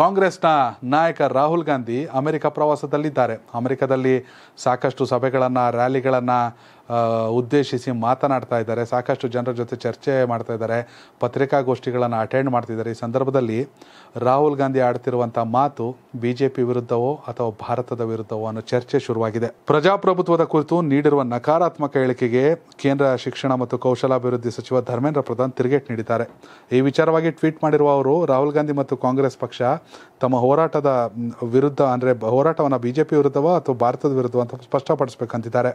ಕಾಂಗ್ರೆಸ್ನ ನಾಯಕ ರಾಹುಲ್ ಗಾಂಧಿ ಅಮೆರಿಕ ಪ್ರವಾಸದಲ್ಲಿದ್ದಾರೆ ಅಮೆರಿಕದಲ್ಲಿ ಸಾಕಷ್ಟು ಸಭೆಗಳನ್ನು ರ್ಯಾಲಿಗಳನ್ನು ಉದ್ದೇಶಿಸಿ ಮಾತನಾಡ್ತಾ ಇದ್ದಾರೆ ಸಾಕಷ್ಟು ಜನರ ಜೊತೆ ಚರ್ಚೆ ಮಾಡ್ತಾ ಇದ್ದಾರೆ ಪತ್ರಿಕಾಗೋಷ್ಠಿಗಳನ್ನು ಅಟೆಂಡ್ ಮಾಡ್ತಿದ್ದಾರೆ ಈ ಸಂದರ್ಭದಲ್ಲಿ ರಾಹುಲ್ ಗಾಂಧಿ ಆಡ್ತಿರುವಂಥ ಮಾತು ಬಿ ಜೆ ಪಿ ವಿರುದ್ಧವೋ ಅಥವಾ ಭಾರತದ ವಿರುದ್ಧವೋ ಅನ್ನೋ ಚರ್ಚೆ ಶುರುವಾಗಿದೆ ಪ್ರಜಾಪ್ರಭುತ್ವದ ಕುರಿತು ನೀಡಿರುವ ನಕಾರಾತ್ಮಕ ಹೇಳಿಕೆಗೆ ಕೇಂದ್ರ ಶಿಕ್ಷಣ ಮತ್ತು ಕೌಶಲಾಭಿವೃದ್ಧಿ ಸಚಿವ ಧರ್ಮೇಂದ್ರ ಪ್ರಧಾನ್ ತಿರುಗೇಟ್ ನೀಡಿದ್ದಾರೆ ಈ ವಿಚಾರವಾಗಿ ಟ್ವೀಟ್ ಮಾಡಿರುವ ಅವರು ರಾಹುಲ್ ಗಾಂಧಿ ಮತ್ತು ಕಾಂಗ್ರೆಸ್ ಪಕ್ಷ ತಮ್ಮ ಹೋರಾಟದ ವಿರುದ್ಧ ಅಂದರೆ ಹೋರಾಟವನ್ನು ಬಿ ಜೆ ಪಿ ವಿರುದ್ಧವೋ ಅಥವಾ ಭಾರತದ ವಿರುದ್ಧವೋ ಅಂತ ಸ್ಪಷ್ಟಪಡಿಸಬೇಕಂತಿದ್ದಾರೆ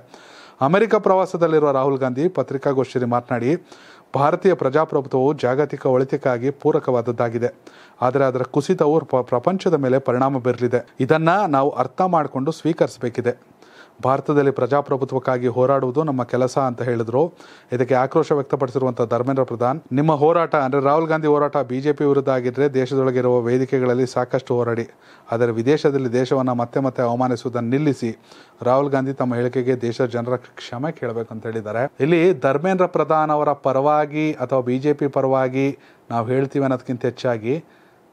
ಅಮೆರಿಕ ಪ್ರವಾಸದಲ್ಲಿರುವ ರಾಹುಲ್ ಗಾಂಧಿ ಪತ್ರಿಕಾಗೋಷ್ಠಿಯಲ್ಲಿ ಮಾತನಾಡಿ ಭಾರತೀಯ ಪ್ರಜಾಪ್ರಭುತ್ವವು ಜಾಗತಿಕ ಒಳಿತಕ್ಕಾಗಿ ಪೂರಕವಾದದ್ದಾಗಿದೆ ಆದರೆ ಅದರ ಕುಸಿತವು ಪ್ರಪಂಚದ ಮೇಲೆ ಪರಿಣಾಮ ಬೀರಲಿದೆ ಇದನ್ನು ನಾವು ಅರ್ಥ ಮಾಡಿಕೊಂಡು ಸ್ವೀಕರಿಸಬೇಕಿದೆ ಭಾರತದಲ್ಲಿ ಪ್ರಜಾಪ್ರಭುತ್ವಕ್ಕಾಗಿ ಹೋರಾಡುವುದು ನಮ್ಮ ಕೆಲಸ ಅಂತ ಹೇಳಿದ್ರು ಇದಕ್ಕೆ ಆಕ್ರೋಶ ವ್ಯಕ್ತಪಡಿಸಿರುವಂತಹ ಧರ್ಮೇಂದ್ರ ಪ್ರಧಾನ್ ನಿಮ್ಮ ಹೋರಾಟ ಅಂದ್ರೆ ರಾಹುಲ್ ಗಾಂಧಿ ಹೋರಾಟ ಬಿಜೆಪಿ ವಿರುದ್ಧ ಆಗಿದ್ದರೆ ದೇಶದೊಳಗಿರುವ ವೇದಿಕೆಗಳಲ್ಲಿ ಸಾಕಷ್ಟು ಹೋರಾಡಿ ಆದರೆ ವಿದೇಶದಲ್ಲಿ ದೇಶವನ್ನು ಮತ್ತೆ ಮತ್ತೆ ಅವಮಾನಿಸುವುದನ್ನು ನಿಲ್ಲಿಸಿ ರಾಹುಲ್ ಗಾಂಧಿ ತಮ್ಮ ಹೇಳಿಕೆಗೆ ದೇಶದ ಜನರ ಕ್ಷಮೆ ಕೇಳಬೇಕು ಅಂತ ಹೇಳಿದ್ದಾರೆ ಇಲ್ಲಿ ಧರ್ಮೇಂದ್ರ ಪ್ರಧಾನ್ ಅವರ ಪರವಾಗಿ ಅಥವಾ ಬಿಜೆಪಿ ಪರವಾಗಿ ನಾವು ಹೇಳ್ತೀವಿ ಅನ್ನೋದಕ್ಕಿಂತ ಹೆಚ್ಚಾಗಿ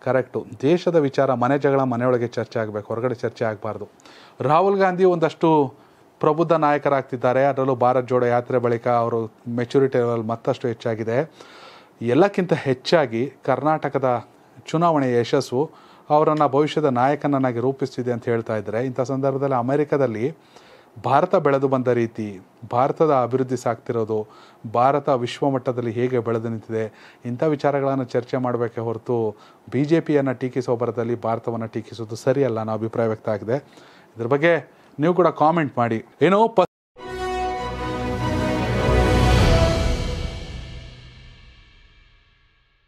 ಕರೆಕ್ಟು ದೇಶದ ವಿಚಾರ ಮನೆ ಜಗಳ ಮನೆಯೊಳಗೆ ಚರ್ಚೆ ಆಗಬೇಕು ಹೊರಗಡೆ ಚರ್ಚೆ ಆಗಬಾರ್ದು ರಾಹುಲ್ ಗಾಂಧಿ ಒಂದಷ್ಟು ಪ್ರಬುದ್ಧ ನಾಯಕರಾಗ್ತಿದ್ದಾರೆ ಅದರಲ್ಲೂ ಭಾರತ್ ಜೋಡೋ ಯಾತ್ರೆ ಬಳಿಕ ಅವರು ಮೆಚುರಿಟಿ ಲೆವೆಲ್ ಮತ್ತಷ್ಟು ಹೆಚ್ಚಾಗಿದೆ ಎಲ್ಲಕ್ಕಿಂತ ಹೆಚ್ಚಾಗಿ ಕರ್ನಾಟಕದ ಚುನಾವಣೆಯ ಯಶಸ್ಸು ಅವರನ್ನು ಭವಿಷ್ಯದ ನಾಯಕನನ್ನಾಗಿ ರೂಪಿಸ್ತಿದೆ ಅಂತ ಹೇಳ್ತಾ ಇದ್ದಾರೆ ಇಂಥ ಸಂದರ್ಭದಲ್ಲಿ ಅಮೆರಿಕದಲ್ಲಿ ಭಾರತ ಬೆಳೆದು ಬಂದ ರೀತಿ ಭಾರತದ ಅಭಿವೃದ್ಧಿ ಸಾಕ್ತಿರೋದು ಭಾರತ ವಿಶ್ವಮಟ್ಟದಲ್ಲಿ ಹೇಗೆ ಬೆಳೆದು ನಿಂತಿದೆ ಇಂಥ ವಿಚಾರಗಳನ್ನು ಚರ್ಚೆ ಮಾಡಬೇಕೆ ಹೊರತು ಬಿ ಜೆ ಪಿಯನ್ನು ಟೀಕಿಸೋ ಬರದಲ್ಲಿ ಭಾರತವನ್ನು ಟೀಕಿಸೋದು ಸರಿಯಲ್ಲ ಅನ್ನೋ ಅಭಿಪ್ರಾಯ ವ್ಯಕ್ತ ಆಗಿದೆ ಇದ್ರ ಬಗ್ಗೆ ನೀವು ಕೂಡ ಕಾಮೆಂಟ್ ಮಾಡಿ ಏನೋ